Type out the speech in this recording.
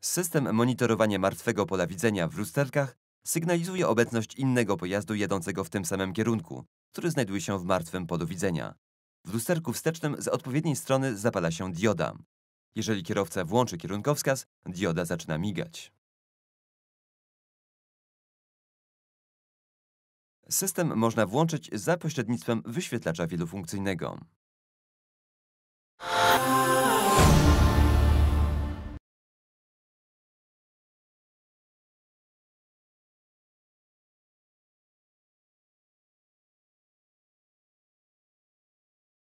System monitorowania martwego pola widzenia w lusterkach sygnalizuje obecność innego pojazdu jadącego w tym samym kierunku, który znajduje się w martwym polu widzenia. W lusterku wstecznym z odpowiedniej strony zapala się dioda. Jeżeli kierowca włączy kierunkowskaz, dioda zaczyna migać. System można włączyć za pośrednictwem wyświetlacza wielofunkcyjnego.